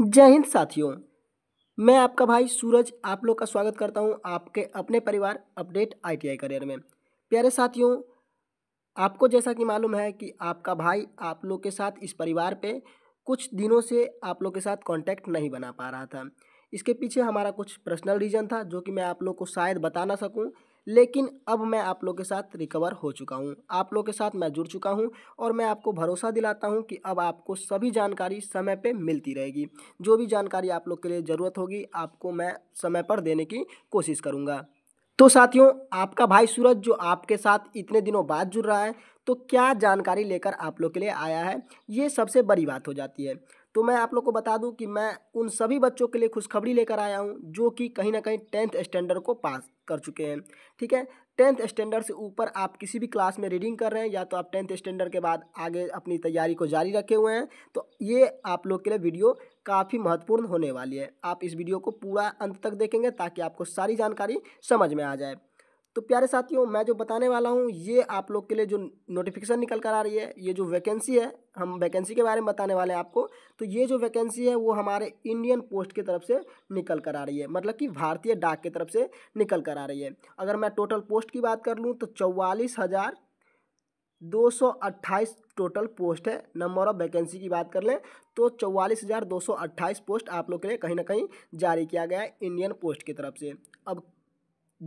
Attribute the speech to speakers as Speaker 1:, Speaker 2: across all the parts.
Speaker 1: जय हिंद साथियों मैं आपका भाई सूरज आप लोग का स्वागत करता हूं आपके अपने परिवार अपडेट आईटीआई करियर में प्यारे साथियों आपको जैसा कि मालूम है कि आपका भाई आप लोग के साथ इस परिवार पे कुछ दिनों से आप लोग के साथ कांटेक्ट नहीं बना पा रहा था इसके पीछे हमारा कुछ पर्सनल रीज़न था जो कि मैं आप लोग को शायद बता ना सकूँ लेकिन अब मैं आप लोग के साथ रिकवर हो चुका हूँ आप लोग के साथ मैं जुड़ चुका हूँ और मैं आपको भरोसा दिलाता हूँ कि अब आपको सभी जानकारी समय पर मिलती रहेगी जो भी जानकारी आप लोग के लिए ज़रूरत होगी आपको मैं समय पर देने की कोशिश करूँगा तो साथियों आपका भाई सूरज जो आपके साथ इतने दिनों बाद जुड़ रहा है तो क्या जानकारी लेकर आप लोग के लिए आया है ये सबसे बड़ी बात हो जाती है तो मैं आप लोग को बता दूं कि मैं उन सभी बच्चों के लिए खुशखबरी लेकर आया हूं जो कि कहीं ना कहीं टेंथ स्टैंडर्ड को पास कर चुके हैं ठीक है टेंथ स्टैंडर्ड से ऊपर आप किसी भी क्लास में रीडिंग कर रहे हैं या तो आप टेंथ स्टैंडर्ड के बाद आगे अपनी तैयारी को जारी रखे हुए हैं तो ये आप लोग के लिए वीडियो काफ़ी महत्वपूर्ण होने वाली है आप इस वीडियो को पूरा अंत तक देखेंगे ताकि आपको सारी जानकारी समझ में आ जाए तो प्यारे साथियों मैं जो बताने वाला हूँ ये आप लोग के लिए जो नोटिफिकेशन निकल कर आ रही है ये जो वैकेंसी है हम वैकेंसी के बारे में बताने वाले हैं आपको तो ये जो वैकेंसी है वो हमारे इंडियन पोस्ट की तरफ से निकल कर आ रही है मतलब कि भारतीय डाक की तरफ से निकल कर आ रही है अगर मैं टोटल पोस्ट की बात कर लूँ तो चौवालीस हज़ार दो सौ अट्ठाईस टोटल पोस्ट है नंबर ऑफ वैकेंसी की बात कर लें तो चौवालीस हज़ार दो सौ अट्ठाईस पोस्ट आप लोग के लिए कहीं ना कहीं जारी किया गया है इंडियन पोस्ट की तरफ से अब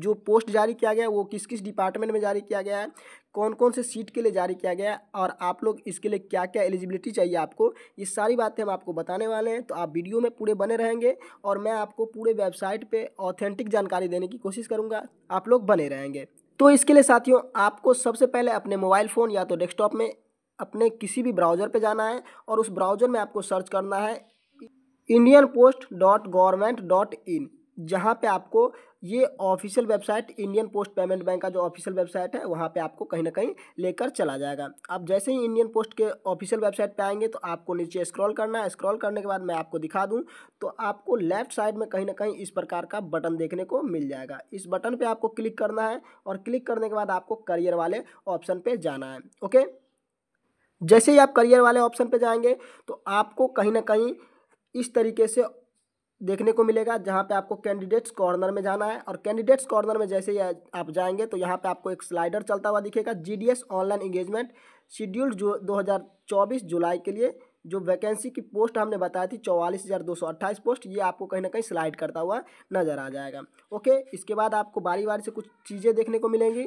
Speaker 1: जो पोस्ट जारी किया गया है वो किस किस डिपार्टमेंट में जारी किया गया है कौन कौन से सीट के लिए जारी किया गया है और आप लोग इसके लिए क्या क्या एलिजिबिलिटी चाहिए आपको ये सारी बातें हम आपको बताने वाले हैं तो आप वीडियो में पूरे बने रहेंगे और मैं आपको पूरे वेबसाइट पर ऑथेंटिक जानकारी देने की कोशिश करूँगा आप लोग बने रहेंगे तो इसके लिए साथियों आपको सबसे पहले अपने मोबाइल फ़ोन या तो डेस्कटॉप में अपने किसी भी ब्राउज़र पर जाना है और उस ब्राउज़र में आपको सर्च करना है Indian post dot government dot in जहाँ पर आपको ये official website Indian post payment bank का जो ऑफिशियल वेबसाइट है वहाँ पे आपको कहीं ना कहीं लेकर चला जाएगा आप जैसे ही इंडियन पोस्ट के ऑफिशियल वेबसाइट पे आएंगे तो आपको नीचे स्क्रॉल करना है स्क्रॉल करने के बाद मैं आपको दिखा दूँ तो आपको लेफ्ट साइड में कहीं ना कहीं इस प्रकार का बटन देखने को मिल जाएगा इस बटन पर आपको क्लिक करना है और क्लिक करने के बाद आपको करियर वाले ऑप्शन पर जाना है ओके जैसे ही आप करियर वाले ऑप्शन पर जाएंगे तो आपको कहीं ना कहीं इस तरीके से देखने को मिलेगा जहाँ पे आपको कैंडिडेट्स कॉर्नर में जाना है और कैंडिडेट्स कॉर्नर में जैसे ही आप जाएंगे तो यहाँ पे आपको एक स्लाइडर चलता हुआ दिखेगा जीडीएस ऑनलाइन इंगेजमेंट शेड्यूल्ड जो 2024 जुलाई के लिए जो वैकेंसी की पोस्ट हमने बताई थी चौवालीस हज़ार दो सौ अट्ठाईस पोस्ट ये आपको कहीं ना कहीं स्लाइड करता हुआ नज़र आ जाएगा ओके इसके बाद आपको बारी बारी से कुछ चीज़ें देखने को मिलेंगी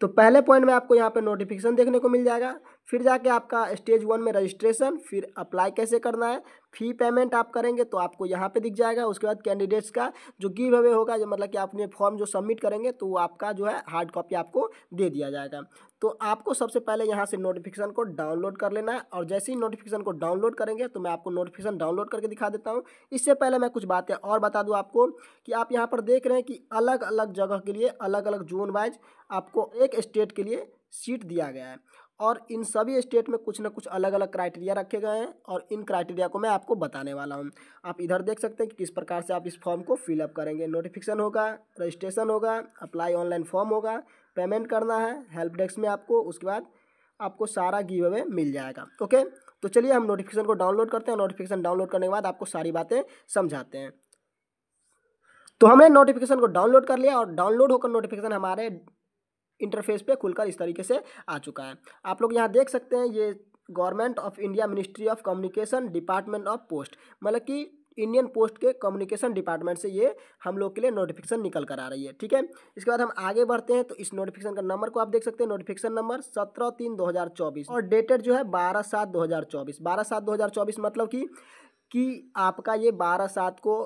Speaker 1: तो पहले पॉइंट में आपको यहाँ पर नोटिफिकेशन देखने को मिल जाएगा फिर जाके आपका स्टेज वन में रजिस्ट्रेशन फिर अप्लाई कैसे करना है फी पेमेंट आप करेंगे तो आपको यहाँ पे दिख जाएगा उसके बाद कैंडिडेट्स का जो गिव अवे होगा जो मतलब कि आपने फॉर्म जो सबमिट करेंगे तो वो आपका जो है हार्ड कॉपी आपको दे दिया जाएगा तो आपको सबसे पहले यहाँ से नोटिफिकेशन को डाउनलोड कर लेना है और जैसे ही नोटिफिकेशन को डाउनलोड करेंगे तो मैं आपको नोटिफिकेशन डाउनलोड करके दिखा देता हूँ इससे पहले मैं कुछ बातें और बता दूँ आपको कि आप यहाँ पर देख रहे हैं कि अलग अलग जगह के लिए अलग अलग जोन वाइज आपको एक स्टेट के लिए सीट दिया गया है और इन सभी स्टेट में कुछ ना कुछ अलग अलग क्राइटेरिया रखे गए हैं और इन क्राइटेरिया को मैं आपको बताने वाला हूँ आप इधर देख सकते हैं कि किस प्रकार से आप इस फॉर्म को फिलअप करेंगे नोटिफिकेशन होगा रजिस्ट्रेशन होगा अप्लाई ऑनलाइन फॉर्म होगा पेमेंट करना है हेल्प डेस्क में आपको उसके बाद आपको सारा गिव अवे मिल जाएगा ओके तो चलिए हम नोटिफिकेशन को डाउनलोड करते हैं नोटिफिकेशन डाउनलोड करने के बाद आपको सारी बातें समझाते हैं तो हमने नोटिफिकेशन को डाउनलोड कर लिया और डाउनलोड होकर नोटिफिकेशन हमारे इंटरफेस पे खुलकर इस तरीके से आ चुका है आप लोग यहाँ देख सकते हैं ये government of India ministry of communication department of post मतलब कि इंडियन पोस्ट के कम्युनिकेशन डिपार्टमेंट से ये हम लोग के लिए नोटिफिकेशन निकल कर आ रही है ठीक है इसके बाद हम आगे बढ़ते हैं तो इस नोटिफिकेशन का नंबर को आप देख सकते हैं नोटिफिकेशन नंबर सत्रह तीन दो हज़ार चौबीस और डेटेड जो है बारह सात दो हज़ार चौबीस बारह सात दो हज़ार चौबीस मतलब कि कि आपका ये बारह सात को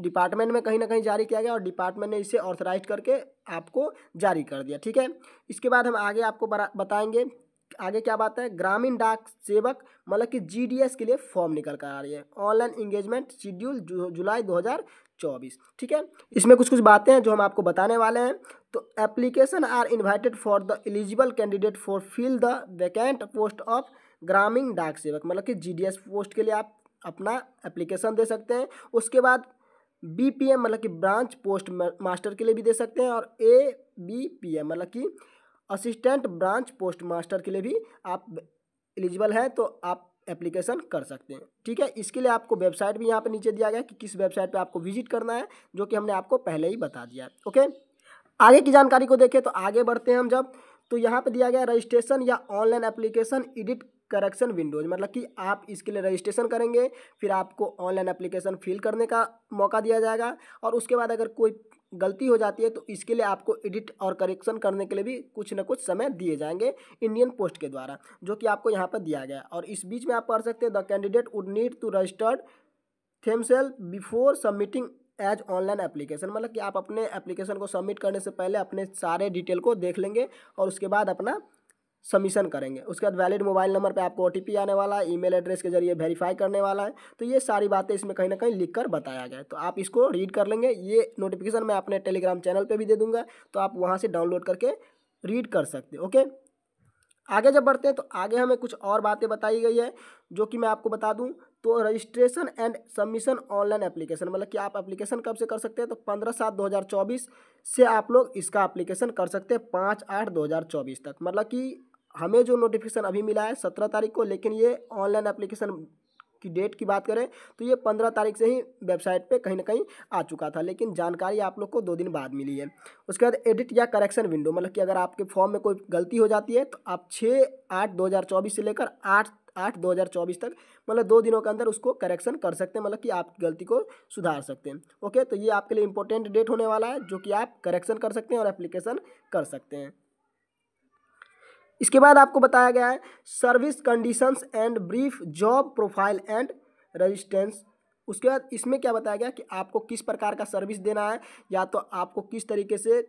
Speaker 1: डिपार्टमेंट में कहीं ना कहीं जारी किया गया और डिपार्टमेंट ने इसे ऑथराइज करके आपको जारी कर दिया ठीक है इसके बाद हम आगे आपको बताएंगे आगे क्या बात है ग्रामीण डाक सेवक मतलब कि जीडीएस के लिए फॉर्म निकल कर आ रही है ऑनलाइन इंगेजमेंट शेड्यूल जुलाई 2024 ठीक है इसमें कुछ कुछ बातें हैं जो हम आपको बताने वाले हैं तो application are invited for the eligible candidate for fill the vacant post of Gramin Dak सेवक मतलब कि जी पोस्ट के लिए आप अपना एप्लीकेशन दे सकते हैं उसके बाद बी पी एम मतलब कि ब्रांच पोस्ट मास्टर के लिए भी दे सकते हैं और ए बी पी एम मतलब कि असिस्टेंट ब्रांच पोस्ट मास्टर के लिए भी आप एलिजिबल हैं तो आप एप्लीकेशन कर सकते हैं ठीक है इसके लिए आपको वेबसाइट भी यहाँ पर नीचे दिया गया कि किस वेबसाइट पर आपको विजिट करना है जो कि हमने आपको पहले ही बता दिया है ओके आगे की जानकारी को देखें तो आगे बढ़ते हैं हम जब तो यहाँ पे दिया गया रजिस्ट्रेशन या online application edit correction windows मतलब कि आप इसके लिए रजिस्ट्रेशन करेंगे फिर आपको ऑनलाइन एप्लीकेशन फिल करने का मौका दिया जाएगा और उसके बाद अगर कोई गलती हो जाती है तो इसके लिए आपको एडिट और करेक्शन करने के लिए भी कुछ ना कुछ समय दिए जाएंगे इंडियन पोस्ट के द्वारा जो कि आपको यहाँ पर दिया गया और इस बीच में आप पढ़ सकते हैं the candidate would need to registered themselves before submitting age online application मतलब कि आप अपने एप्लीकेशन को सबमिट करने से पहले अपने सारे डिटेल को देख लेंगे और उसके बाद अपना सबमिशन करेंगे उसके बाद वैलिड मोबाइल नंबर पे आपको ओ आने वाला है ईमेल एड्रेस के जरिए वेरीफाई करने वाला है तो ये सारी बातें इसमें कहीं ना कहीं लिख कर बताया गया है तो आप इसको रीड कर लेंगे ये नोटिफिकेशन मैं अपने टेलीग्राम चैनल पर भी दे दूँगा तो आप वहाँ से डाउनलोड करके रीड कर सकते ओके आगे जब बढ़ते हैं तो आगे हमें कुछ और बातें बताई गई है जो कि मैं आपको बता दूं तो registration and submission online application मतलब कि आप एप्लीकेशन कब से कर सकते हैं तो पंद्रह सात दो हज़ार चौबीस से आप लोग इसका एप्लीकेशन कर सकते हैं पाँच आठ दो हज़ार चौबीस तक मतलब कि हमें जो नोटिफिकेशन अभी मिला है सत्रह तारीख को लेकिन ये ऑनलाइन एप्लीकेशन की डेट की बात करें तो ये पंद्रह तारीख से ही वेबसाइट पे कहीं ना कहीं आ चुका था लेकिन जानकारी आप लोग को दो दिन बाद मिली है उसके बाद एडिट या करेक्शन विंडो मतलब कि अगर आपके फॉर्म में कोई गलती हो जाती है तो आप छः आठ दो हज़ार चौबीस से लेकर आठ आठ दो हज़ार चौबीस तक मतलब दो दिनों के अंदर उसको करेक्शन कर सकते हैं मतलब कि आप गलती को सुधार सकते हैं ओके तो ये आपके लिए इंपॉर्टेंट डेट होने वाला है जो कि आप करेक्शन कर सकते हैं और एप्लीकेशन कर सकते हैं इसके बाद आपको बताया गया है service conditions and brief job profile and residence उसके बाद इसमें क्या बताया गया कि आपको किस प्रकार का सर्विस देना है या तो आपको किस तरीके से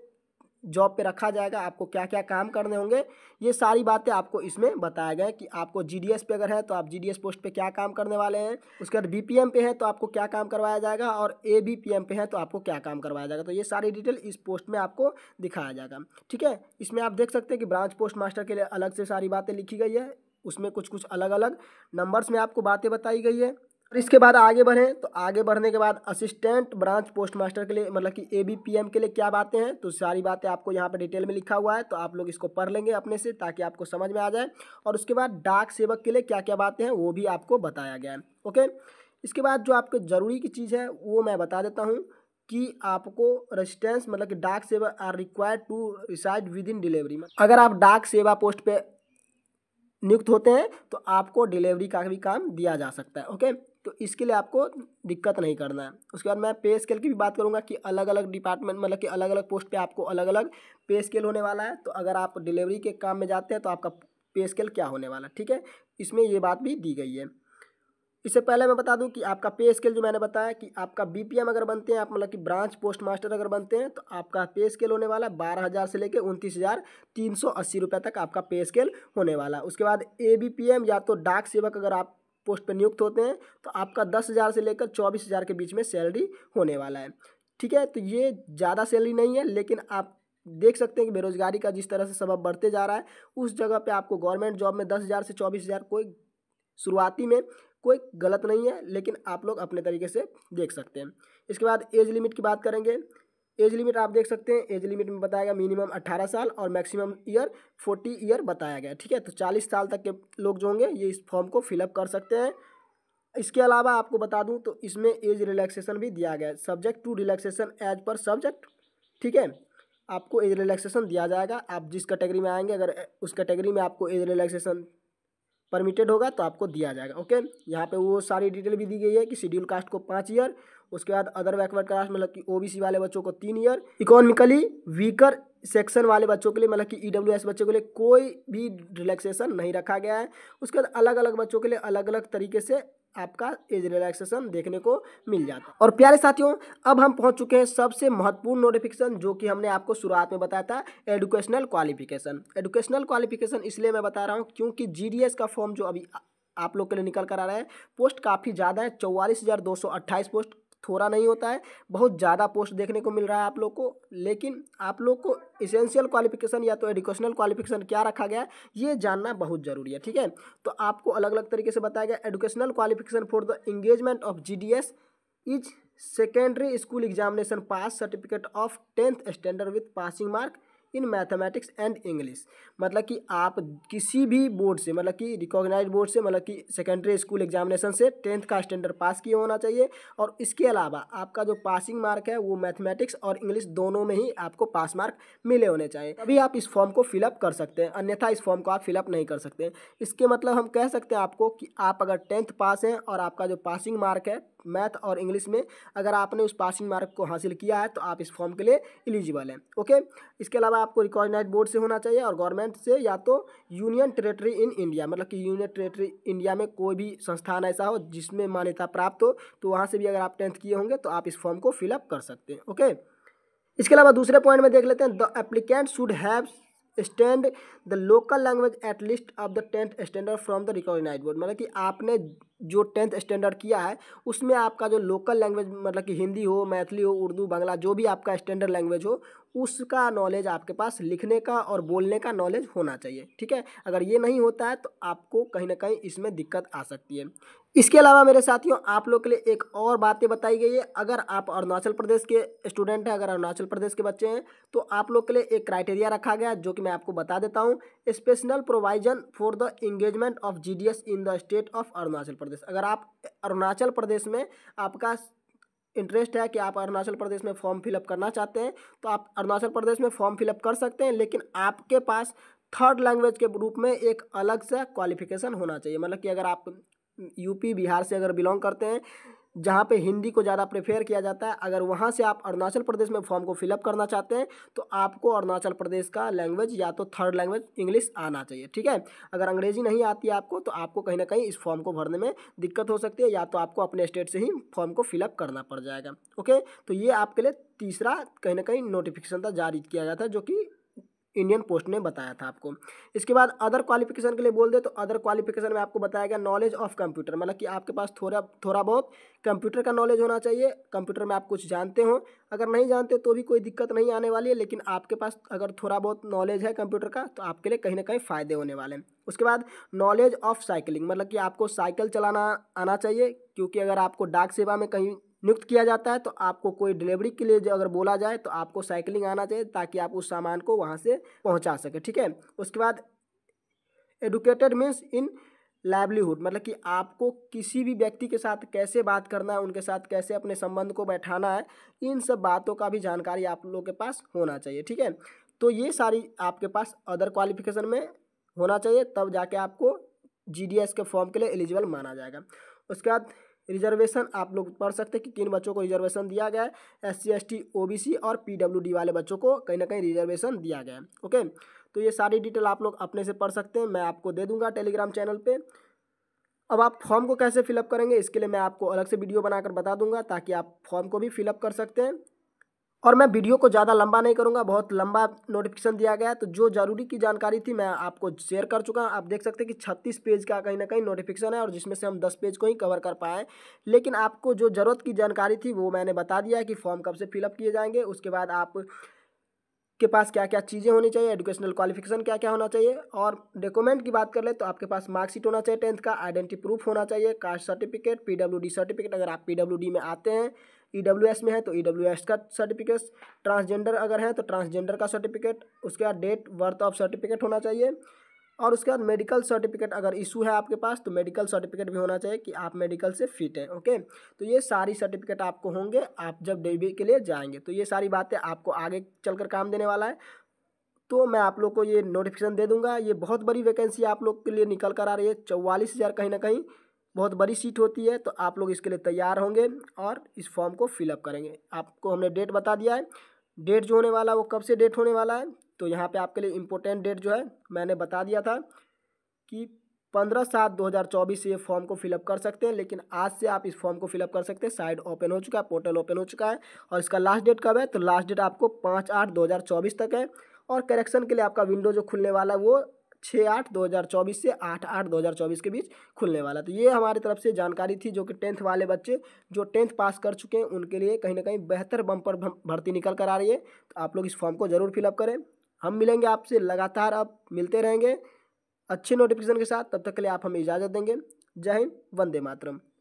Speaker 1: जॉब पे रखा जाएगा आपको क्या क्या काम करने होंगे ये सारी बातें आपको इसमें बताया गया कि आपको जीडीएस पे अगर है तो आप जीडीएस पोस्ट पे क्या काम करने वाले हैं उसके बाद बीपीएम पे है तो आपको क्या काम करवाया जाएगा और ए पे है तो आपको क्या काम करवाया जाएगा तो ये सारी डिटेल इस पोस्ट में आपको दिखाया जाएगा ठीक है इसमें आप देख सकते हैं कि ब्रांच पोस्ट मास्टर के लिए अलग से सारी बातें लिखी गई है उसमें कुछ कुछ अलग अलग नंबर्स में आपको बातें बताई गई है फिर इसके बाद आगे बढ़ें तो आगे बढ़ने के बाद असिस्टेंट ब्रांच पोस्ट मास्टर के लिए मतलब कि ए बी पी एम के लिए क्या बातें हैं तो सारी बातें आपको यहाँ पर डिटेल में लिखा हुआ है तो आप लोग इसको पढ़ लेंगे अपने से ताकि आपको समझ में आ जाए और उसके बाद डाक सेवक के लिए क्या क्या बातें हैं वो भी आपको बताया गया है ओके इसके बाद जो आपको ज़रूरी की चीज़ है वो मैं बता देता हूँ कि आपको रेजिस्टेंस मतलब कि Dak Seva are required to reside within delivery अगर आप डाक सेवा पोस्ट पे नियुक्त होते हैं तो आपको डिलीवरी का भी काम दिया जा सकता है ओके तो इसके लिए आपको दिक्कत नहीं करना है उसके बाद मैं पे स्केल की भी बात करूँगा कि अलग अलग डिपार्टमेंट मतलब कि अलग अलग पोस्ट पे आपको अलग अलग पे स्केल होने वाला है तो अगर आप डिलीवरी के काम में जाते हैं तो आपका पे स्केल क्या होने वाला है ठीक है इसमें ये बात भी दी गई है इससे पहले मैं बता दूं कि आपका पे स्केल जो मैंने बताया कि आपका बीपीएम अगर बनते हैं आप मतलब कि ब्रांच पोस्ट मास्टर अगर बनते हैं तो आपका पे स्केल होने वाला है बारह हज़ार से लेकर उनतीस हज़ार तीन सौ अस्सी रुपये तक आपका पे स्केल होने वाला है उसके बाद ए बी पी एम या तो डाक सेवक अगर आप पोस्ट पर नियुक्त होते हैं तो आपका दस हज़ार से लेकर चौबीस हज़ार के बीच में सैलरी होने वाला है ठीक है तो ये ज़्यादा सैलरी नहीं है लेकिन आप देख सकते हैं कि बेरोजगारी का जिस तरह से सबब बढ़ते जा रहा है उस जगह पर आपको गवर्नमेंट जॉब में दस हज़ार से चौबीस हज़ार कोई शुरुआती में कोई गलत नहीं है लेकिन आप लोग अपने तरीके से देख सकते हैं इसके बाद एज लिमिट की बात करेंगे एज लिमिट आप देख सकते हैं एज लिमिट में बताया गया मिनिमम 18 साल और मैक्सिमम ईयर 40 ईयर बताया गया ठीक है तो 40 साल तक के लोग जो होंगे ये इस फॉर्म को फिलअप कर सकते हैं इसके अलावा आपको बता दूं तो इसमें एज रिलैक्सेशन भी दिया गया है सब्जेक्ट टू रिलैक्सेशन एज पर सब्जेक्ट ठीक है आपको एज रिलैक्सेशन दिया जाएगा आप जिस कैटेगरी में आएंगे अगर उस कैटेगरी में आपको एज रिलैक्सेशन परमिटेड होगा तो आपको दिया जाएगा ओके यहाँ पे वो सारी डिटेल भी दी गई है कि शेड्यूल कास्ट को पाँच ईयर उसके बाद अदर बैकवर्ड क्लास मतलब कि ओ वाले बच्चों को तीन ईयर इकोनॉमिकली वीकर सेक्शन वाले बच्चों के लिए मतलब कि ई e बच्चों के लिए कोई भी रिलैक्सेशन नहीं रखा गया है उसके बाद अलग अलग बच्चों के लिए अलग अलग तरीके से आपका एज रिलैक्सेशन देखने को मिल जाता है और प्यारे साथियों अब हम पहुंच चुके हैं सबसे महत्वपूर्ण नोटिफिकेशन जो कि हमने आपको शुरुआत में बताया था एडुकेशनल क्वालिफिकेशन एडुकेशनल क्वालिफिकेशन इसलिए मैं बता रहा हूं क्योंकि जी का फॉर्म जो अभी आप लोग के लिए निकल कर आ रहा है पोस्ट काफ़ी ज़्यादा है चौवालीस हज़ार दो सौ अट्ठाईस पोस्ट थोड़ा नहीं होता है बहुत ज़्यादा पोस्ट देखने को मिल रहा है आप लोग को लेकिन आप लोग को इसेंशियल क्वालिफिकेशन या तो एडुकेशनल क्वालिफिकेशन क्या रखा गया है ये जानना बहुत ज़रूरी है ठीक है तो आपको अलग अलग तरीके से बताया गया educational qualification for the engagement of G D S is secondary school examination pass certificate of tenth standard with passing mark in mathematics and English मतलब कि आप किसी भी बोर्ड से मतलब कि रिकॉग्नाइज बोर्ड से मतलब कि सेकेंडरी स्कूल एग्जामिनेशन से टेंथ का स्टैंडर्ड पास किया होना चाहिए और इसके अलावा आपका जो पासिंग मार्क है वो मैथमेटिक्स और इंग्लिश दोनों में ही आपको पास मार्क मिले होने चाहिए तभी आप इस फॉर्म को फिलअप कर सकते हैं अन्यथा इस फॉर्म को आप फिलअप नहीं कर सकते इसके मतलब हम कह सकते हैं आपको कि आप अगर टेंथ पास हैं और आपका जो पासिंग मार्क है मैथ और इंग्लिश में अगर आपने उस पासिंग मार्क को हासिल किया है तो आप इस फॉर्म के लिए एलिजिबल हैं ओके इसके अलावा आपको रिकॉग्नाइज बोर्ड से होना चाहिए और गवर्नमेंट से या तो यूनियन टेरेटरी इन इंडिया मतलब कि यूनियन टेरेटरी इंडिया में कोई भी संस्थान ऐसा हो जिसमें मान्यता प्राप्त हो तो वहाँ से भी अगर आप टेंथ किए होंगे तो आप इस फॉर्म को फिलअप कर सकते हैं ओके इसके अलावा दूसरे पॉइंट में देख लेते हैं the applicant should have stand the local language at least of the tenth standard from the recognize board मतलब कि आपने जो टेंथ स्टैंडर्ड किया है उसमें आपका जो लोकल लैंग्वेज मतलब कि हिंदी हो मैथिली हो उर्दू बांग्ला जो भी आपका स्टैंडर्ड लैंग्वेज हो उसका नॉलेज आपके पास लिखने का और बोलने का नॉलेज होना चाहिए ठीक है अगर ये नहीं होता है तो आपको कहीं ना कहीं इसमें दिक्कत आ सकती है इसके अलावा मेरे साथियों आप लोग के लिए एक और बातें बताई गई है अगर आप अरुणाचल प्रदेश के स्टूडेंट हैं अगर अरुणाचल प्रदेश के बच्चे हैं तो आप लोग के लिए एक क्राइटेरिया रखा गया जो कि मैं आपको बता देता हूँ special provision for the engagement of G in the state of Arunachal Pradesh Pradesh अगर आप अरुणाचल प्रदेश में आपका इंटरेस्ट है कि आप अरुणाचल प्रदेश में फॉर्म फिलअप करना चाहते हैं तो आप अरुणाचल प्रदेश में फॉर्म फिलअप कर सकते हैं लेकिन आपके पास थर्ड लैंग्वेज के रूप में एक अलग सा क्वालिफिकेशन होना चाहिए मतलब कि अगर आप यूपी बिहार से अगर बिलोंग करते हैं जहाँ पे हिंदी को ज़्यादा प्रेफेयर किया जाता है अगर वहाँ से आप अरुणाचल प्रदेश में फॉर्म को फिलअप करना चाहते हैं तो आपको अरुणाचल प्रदेश का लैंग्वेज या तो थर्ड लैंग्वेज इंग्लिश आना चाहिए ठीक है अगर अंग्रेजी नहीं आती है आपको तो आपको कहीं ना कहीं इस फॉर्म को भरने में दिक्कत हो सकती है या तो आपको अपने स्टेट से ही फॉर्म को फिलअप करना पड़ जाएगा ओके तो ये आपके लिए तीसरा कहीं ना कहीं नोटिफिकेशन था जारी किया गया था जो कि इंडियन पोस्ट ने बताया था आपको इसके बाद अदर क्वालिफिकेशन के लिए बोल दे तो अदर क्वालिफिकेशन में आपको बताया गया नॉलेज ऑफ कंप्यूटर मतलब कि आपके पास थोड़ा थोड़ा बहुत कंप्यूटर का नॉलेज होना चाहिए कंप्यूटर में आप कुछ जानते हो अगर नहीं जानते तो भी कोई दिक्कत नहीं आने वाली है लेकिन आपके पास अगर थोड़ा बहुत नॉलेज है कंप्यूटर का तो आपके लिए कहीं ना कहीं फ़ायदे होने वाले हैं उसके बाद नॉलेज ऑफ साइकिलिंग मतलब कि आपको साइकिल चलाना आना चाहिए क्योंकि अगर आपको डाक सेवा में कहीं नियुक्त किया जाता है तो आपको कोई डिलीवरी के लिए अगर बोला जाए तो आपको साइकिलिंग आना चाहिए ताकि आप उस सामान को वहाँ से पहुँचा सके ठीक है उसके बाद एडुकेटेड मीन्स इन लाइवलीहुड मतलब कि आपको किसी भी व्यक्ति के साथ कैसे बात करना है उनके साथ कैसे अपने संबंध को बैठाना है इन सब बातों का भी जानकारी आप लोगों के पास होना चाहिए ठीक है तो ये सारी आपके पास अदर क्वालिफिकेशन में होना चाहिए तब जाके आपको जी के फॉर्म के लिए एलिजिबल माना जाएगा उसके बाद रिजर्वेशन आप लोग पढ़ सकते हैं कि किन बच्चों को रिजर्वेशन दिया गया है S C S T O B C और पी डब्ल्यू डी वाले बच्चों को कहीं ना कहीं रिजर्वेशन दिया गया है ओके तो ये सारी डिटेल आप लोग अपने से पढ़ सकते हैं मैं आपको दे दूंगा टेलीग्राम चैनल पे अब आप फॉर्म को कैसे फिलअप करेंगे इसके लिए मैं आपको अलग से वीडियो बनाकर बता दूंगा ताकि आप फॉर्म को भी फिलअप कर सकते हैं और मैं वीडियो को ज़्यादा लंबा नहीं करूँगा बहुत लंबा नोटिफिकेशन दिया गया तो जो ज़रूरी की जानकारी थी मैं आपको शेयर कर चुका हूँ आप देख सकते हैं कि छत्तीस पेज का कहीं ना कहीं नोटिफिकेशन है और जिसमें से हम दस पेज को ही कवर कर पाए लेकिन आपको जो ज़रूरत की जानकारी थी वो मैंने बता दिया है कि फॉर्म कब से फिलअप किए जाएंगे उसके बाद आप के पास क्या क्या चीज़ें होनी चाहिए एजुकेशनल क्वालिफिकेशन क्या क्या होना चाहिए और डॉक्यूमेंट की बात कर ले तो आपके पास मार्कशीट होना चाहिए टेंथ का आइडेंटिटी प्रूफ होना चाहिए कास्ट सर्टिफिकेट पीडब्ल्यूडी सर्टिफिकेट अगर आप पीडब्ल्यूडी में आते हैं ई e में है तो ई e का सर्टिफिकेट ट्रांसजेंडर अगर है तो ट्रांसजेंडर का सर्टिफिकेट उसके बाद डेट बर्थ ऑफ सर्टिफिकेट होना चाहिए और उसके बाद मेडिकल सर्टिफिकेट अगर इशू है आपके पास तो मेडिकल सर्टिफिकेट भी होना चाहिए कि आप मेडिकल से फिट हैं ओके तो ये सारी सर्टिफिकेट आपको होंगे आप जब डेबी के लिए जाएंगे तो ये सारी बातें आपको आगे चलकर काम देने वाला है तो मैं आप लोग को ये नोटिफिकेशन दे दूंगा ये बहुत बड़ी वैकेंसी आप लोग के लिए निकल कर आ रही है चौवालीस हज़ार कहीं ना कहीं बहुत बड़ी सीट होती है तो आप लोग इसके लिए तैयार होंगे और इस फॉर्म को फिलअप करेंगे आपको हमने डेट बता दिया है डेट जो होने वाला है वो कब से डेट होने वाला है तो यहाँ पे आपके लिए इम्पोर्टेंट डेट जो है मैंने बता दिया था कि पंद्रह सात दो हज़ार चौबीस से ये फॉर्म को फिलअप कर सकते हैं लेकिन आज से आप इस फॉर्म को फिलअप कर सकते हैं साइट ओपन हो चुका है पोर्टल ओपन हो चुका है और इसका लास्ट डेट कब है तो लास्ट डेट आपको पाँच आठ दो हज़ार चौबीस तक है और करेक्शन के लिए आपका विंडो जो खुलने वाला है वो छः आठ दो हज़ार चौबीस से आठ आठ दो हज़ार चौबीस के बीच खुलने वाला तो ये हमारी तरफ से जानकारी थी जो कि टेंथ वाले बच्चे जो टेंथ पास कर चुके हैं उनके लिए कहीं ना कहीं बेहतर बम्पर भर्ती निकल कर आ रही है तो आप लोग इस फॉर्म को ज़रूर फिलअप करें हम मिलेंगे आपसे लगातार आप मिलते रहेंगे अच्छे नोटिफिकेशन के साथ तब तक के लिए आप हमें इजाज़त देंगे जय हिंद वंदे मातरम